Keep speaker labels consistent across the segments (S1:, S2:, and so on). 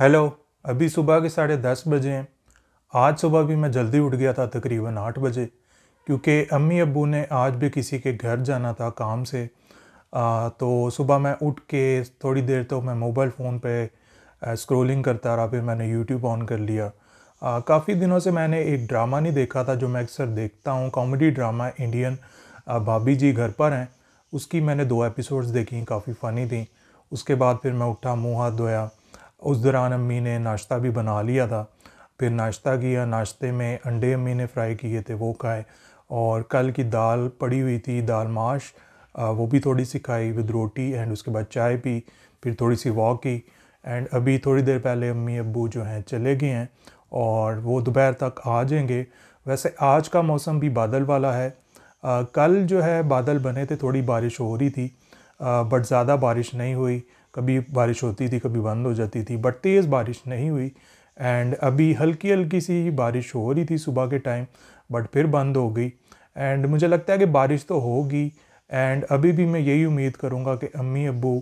S1: hello अभी सुबह के साढ़े दस बजे हैं आज सुबह भी मैं जल्दी उठ गया था तकरीबन आठ बजे क्योंकि अम्मी अबू ने आज भी किसी के घर जाना था काम से आ, तो सुबह मैं उठ के थोड़ी देर तो मैं मोबाइल फ़ोन पे स्क्रोलिंग करता रहा फिर मैंने यूट्यूब ऑन कर लिया काफ़ी दिनों से मैंने एक ड्रामा नहीं देखा था जो मैं अक्सर देखता हूँ कॉमेडी ड्रामा इंडियन भाभी जी घर पर हैं उसकी मैंने दो एपिसोड्स देखी काफ़ी फ़नी थी उसके बाद फिर मैं उठा मुँह हाथ धोया उस दौरान अम्मी ने नाश्ता भी बना लिया था फिर नाश्ता किया नाश्ते में अंडे अम्मी ने फ्राई किए थे वो खाए और कल की दाल पड़ी हुई थी दाल माश वो भी थोड़ी सी खाई विद रोटी एंड उसके बाद चाय पी फिर थोड़ी सी वॉक की एंड अभी थोड़ी देर पहले अम्मी अबू जो हैं चले गए हैं और वो दोपहर तक आ जाएंगे वैसे आज का मौसम भी बादल वाला है आ, कल जो है बादल बने थे थोड़ी बारिश हो रही थी आ, बट ज़्यादा बारिश नहीं हुई कभी बारिश होती थी कभी बंद हो जाती थी बट तेज़ बारिश नहीं हुई एंड अभी हल्की हल्की सी बारिश हो रही थी सुबह के टाइम बट फिर बंद हो गई एंड मुझे लगता है कि बारिश तो होगी एंड अभी भी मैं यही उम्मीद करूँगा कि अम्मी अबू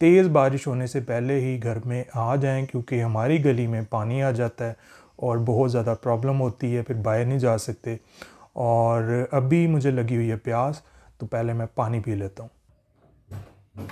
S1: तेज़ बारिश होने से पहले ही घर में आ जाएं क्योंकि हमारी गली में पानी आ जाता है और बहुत ज़्यादा प्रॉब्लम होती है फिर बाहर नहीं जा सकते और अभी मुझे लगी हुई है प्यास तो पहले मैं पानी पी लेता हूँ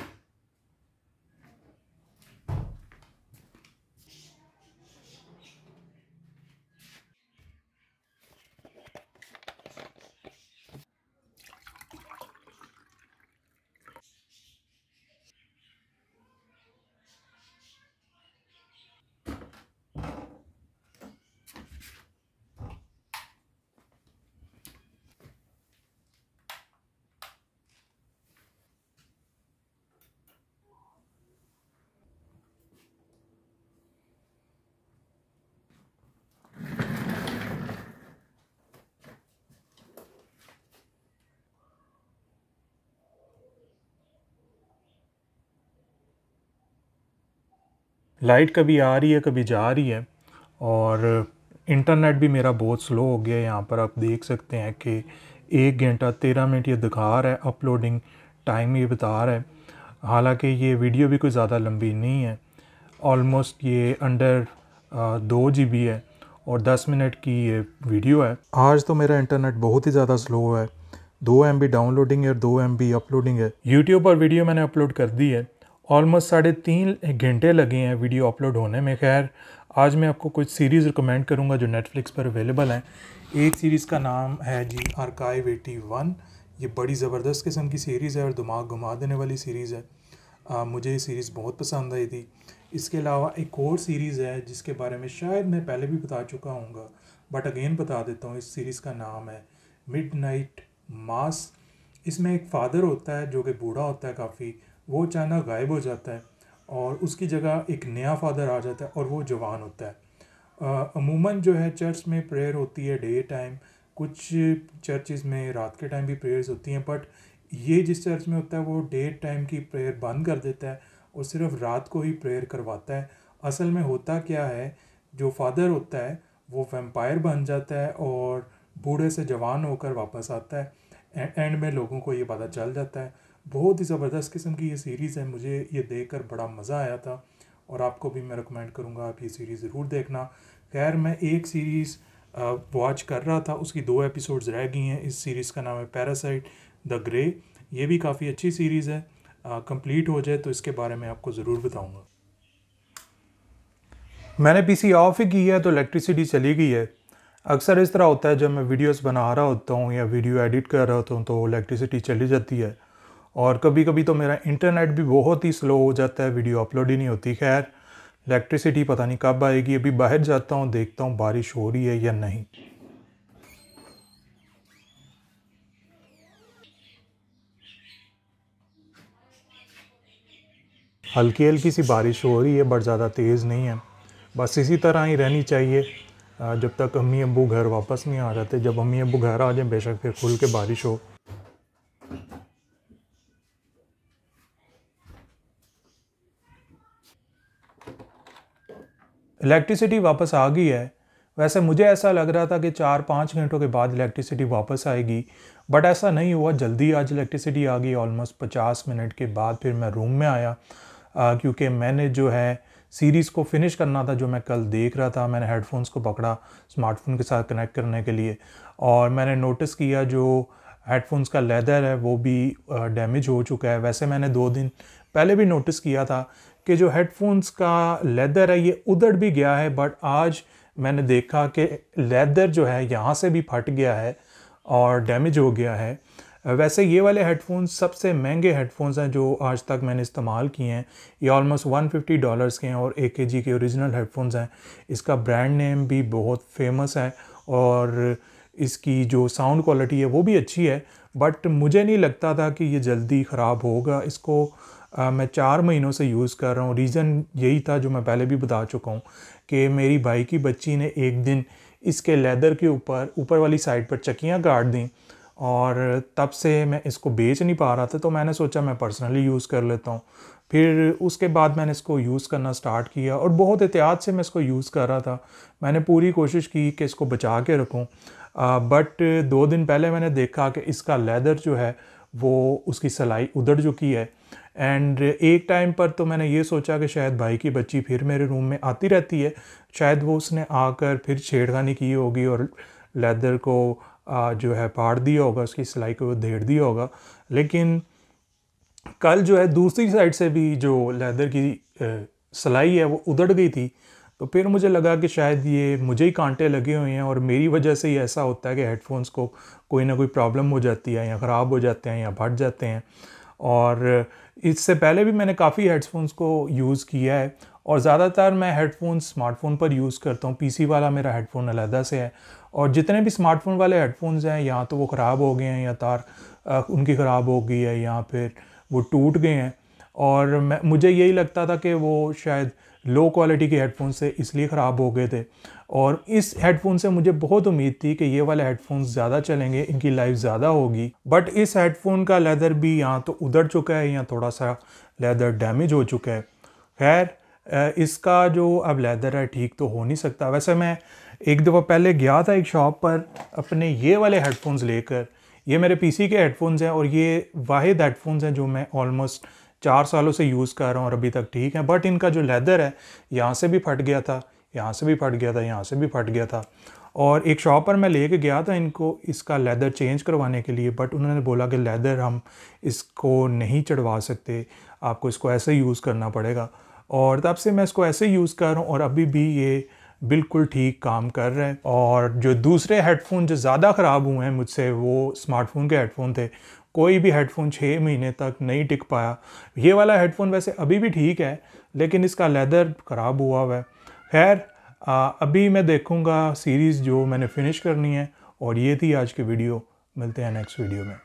S1: लाइट कभी आ रही है कभी जा रही है और इंटरनेट भी मेरा बहुत स्लो हो गया है यहाँ पर आप देख सकते हैं कि एक घंटा तेरह मिनट ये दिखा रहा है अपलोडिंग टाइम ये बता रहा है हालांकि ये वीडियो भी कोई ज़्यादा लंबी नहीं है ऑलमोस्ट ये अंडर दो जी बी है और दस मिनट की ये वीडियो है आज तो मेरा इंटरनेट बहुत ही ज़्यादा स्लो है दो एम बी डाउनलोडिंग है और दो एम बी अपलोडिंग है यूट्यूब पर वीडियो मैंने अपलोड कर दी है ऑलमोस्ट साढ़े तीन घंटे लगे हैं वीडियो अपलोड होने में खैर आज मैं आपको कुछ सीरीज़ रिकमेंड करूँगा जो नेटफ्लिक्स पर अवेलेबल हैं एक सीरीज़ का नाम है जी आर्काइव एटी वन ये बड़ी ज़बरदस्त किस्म की सीरीज़ है और दिमाग घुमा देने वाली सीरीज़ है आ, मुझे ये सीरीज़ बहुत पसंद आई थी इसके अलावा एक और सीरीज़ है जिसके बारे में शायद मैं पहले भी बता चुका हूँ बट अगेन बता देता हूँ इस सीरीज़ का नाम है मिड नाइट मास इसमें एक फादर होता है जो कि बूढ़ा होता है काफ़ी वो चाइना गायब हो जाता है और उसकी जगह एक नया फादर आ जाता है और वो जवान होता है अमूमन जो है चर्च में प्रेयर होती है डे टाइम कुछ चर्चेज़ में रात के टाइम भी प्रेयर्स होती हैं बट ये जिस चर्च में होता है वो डे टाइम की प्रेयर बंद कर देता है और सिर्फ रात को ही प्रेयर करवाता है असल में होता क्या है जो फादर होता है वो वेम्पायर बन जाता है और बूढ़े से जवान होकर वापस आता है एंड में लोगों को ये पता चल जाता है बहुत ही ज़बरदस्त किस्म की ये सीरीज़ है मुझे ये देख कर बड़ा मज़ा आया था और आपको भी मैं रिकमेंड करूँगा आप ये सीरीज़ ज़रूर देखना खैर मैं एक सीरीज़ वॉच कर रहा था उसकी दो एपिसोड्स रह गई हैं इस सीरीज़ का नाम है पैरासाइट द ग्रे ये भी काफ़ी अच्छी सीरीज़ है कंप्लीट हो जाए तो इसके बारे में आपको ज़रूर बताऊँगा मैंने पीसी ऑफ ही की है तो इलेक्ट्रिसिटी चली गई है अक्सर इस तरह होता है जब मैं वीडियोस बना रहा होता हूँ या वीडियो एडिट कर रहा होता हूँ तो इलेक्ट्रिसिटी चली जाती है और कभी कभी तो मेरा इंटरनेट भी बहुत ही स्लो हो जाता है वीडियो अपलोड ही नहीं होती खैर इलेक्ट्रिसिटी पता नहीं कब आएगी अभी बाहर जाता हूँ देखता हूँ बारिश हो रही है या नहीं हल्की हल्की सी बारिश हो रही है बट ज़्यादा तेज़ नहीं है बस इसी तरह ही रहनी चाहिए जब तक अम्मी अबू घर वापस नहीं आ जाते जब अम्मी अबू घर आ जाए बेशक फिर खुल के बारिश हो इलेक्ट्रिसिटी वापस आ गई है वैसे मुझे ऐसा लग रहा था कि चार पाँच घंटों के बाद इलेक्ट्रिसिटी वापस आएगी बट ऐसा नहीं हुआ जल्दी आज इलेक्ट्रिसिटी आ गई ऑलमोस्ट पचास मिनट के बाद फिर मैं रूम में आया क्योंकि मैंने जो है सीरीज़ को फिनिश करना था जो मैं कल देख रहा था मैंने हेडफोन्स को पकड़ा स्मार्टफोन के साथ कनेक्ट करने के लिए और मैंने नोटिस किया जो हेडफोन्स का लेदर है वो भी डैमेज हो चुका है वैसे मैंने दो दिन पहले भी नोटिस किया था कि जो हेडफोन्स का लेदर है ये उधड़ भी गया है बट आज मैंने देखा कि लेदर जो है यहाँ से भी फट गया है और डैमेज हो गया है वैसे ये वाले हेडफोन्स सबसे महंगे हेडफोन्स हैं जो आज तक मैंने इस्तेमाल किए हैं ये ऑलमोस्ट 150 डॉलर्स के हैं और ए के जी के ओरिजिनल हेडफोन्स हैं इसका ब्रांड नेम भी बहुत फेमस है और इसकी जो साउंड क्वालिटी है वो भी अच्छी है बट मुझे नहीं लगता था कि ये जल्दी ख़राब होगा इसको आ, मैं चार महीनों से यूज़ कर रहा हूँ रीज़न यही था जो मैं पहले भी बता चुका हूँ कि मेरी भाई की बच्ची ने एक दिन इसके लेदर के ऊपर ऊपर वाली साइड पर चक्कियाँ गाड़ दी और तब से मैं इसको बेच नहीं पा रहा था तो मैंने सोचा मैं पर्सनली यूज़ कर लेता हूँ फिर उसके बाद मैंने इसको यूज़ करना स्टार्ट किया और बहुत एहतियात से मैं इसको यूज़ कर रहा था मैंने पूरी कोशिश की कि इसको बचा के रखूँ बट दो दिन पहले मैंने देखा कि इसका लेदर जो है वो उसकी सलाई उधड़ चुकी है एंड uh, एक टाइम पर तो मैंने ये सोचा कि शायद भाई की बच्ची फिर मेरे रूम में आती रहती है शायद वो उसने आकर फिर छेड़खानी की होगी और लेदर को जो है फाड़ दिया होगा उसकी सिलाई को धेड़ दिया होगा लेकिन कल जो है दूसरी साइड से भी जो लेदर की सिलाई है वो उधड़ गई थी तो फिर मुझे लगा कि शायद ये मुझे ही कांटे लगे हुए हैं और मेरी वजह से ही ऐसा होता है कि हेडफोन्स को कोई ना कोई प्रॉब्लम हो जाती है या ख़राब हो जाते हैं या फट जाते हैं और इससे पहले भी मैंने काफ़ी हेडफोन्स को यूज़ किया है और ज़्यादातर मैं हेडफोन स्मार्टफोन पर यूज़ करता हूँ पीसी वाला मेरा हेडफोन अलहदा से है और जितने भी स्मार्टफोन वाले हेडफोन्स हैं या तो वो ख़राब हो गए हैं या तार आ, उनकी ख़राब हो गई है या फिर वो टूट गए हैं और मैं मुझे यही लगता था कि वो शायद लो क्वालिटी के हेडफोन से इसलिए ख़राब हो गए थे और इस हेडफोन से मुझे बहुत उम्मीद थी कि ये वाले हेडफोन्स ज़्यादा चलेंगे इनकी लाइफ ज़्यादा होगी बट इस हेडफोन का लेदर भी यहाँ तो उधर चुका है या थोड़ा सा लेदर डैमेज हो चुका है खैर इसका जो अब लेदर है ठीक तो हो नहीं सकता वैसे मैं एक दफ़ा पहले गया था एक शॉप पर अपने ये वाले हेडफोन्स लेकर ये मेरे पीसी के हेडफोन्स हैं और ये वाहिद हेडफोन्स हैं जो मैं ऑलमोस्ट चार सालों से यूज़ कर रहा हूँ और अभी तक ठीक है बट इनका जो लेदर है यहाँ से भी फट गया था यहाँ से भी फट गया था यहाँ से भी फट गया था और एक शॉप पर मैं लेके गया था इनको इसका लेदर चेंज करवाने के लिए बट उन्होंने बोला कि लेदर हम इसको नहीं चढ़वा सकते आपको इसको ऐसे यूज़ करना पड़ेगा और तब से मैं इसको ऐसे यूज़ कर रहा हूँ और अभी भी ये बिल्कुल ठीक काम कर रहे हैं और जो दूसरे हेडफोन जो ज़्यादा ख़राब हुए हैं मुझसे वो स्मार्टफोन के हेडफोन थे कोई भी हेडफोन छः महीने तक नहीं टिक पाया ये वाला हेडफोन वैसे अभी भी ठीक है लेकिन इसका लेदर ख़राब हुआ हुआ है खैर अभी मैं देखूँगा सीरीज़ जो मैंने फिनिश करनी है और ये थी आज की वीडियो मिलते हैं नेक्स्ट वीडियो में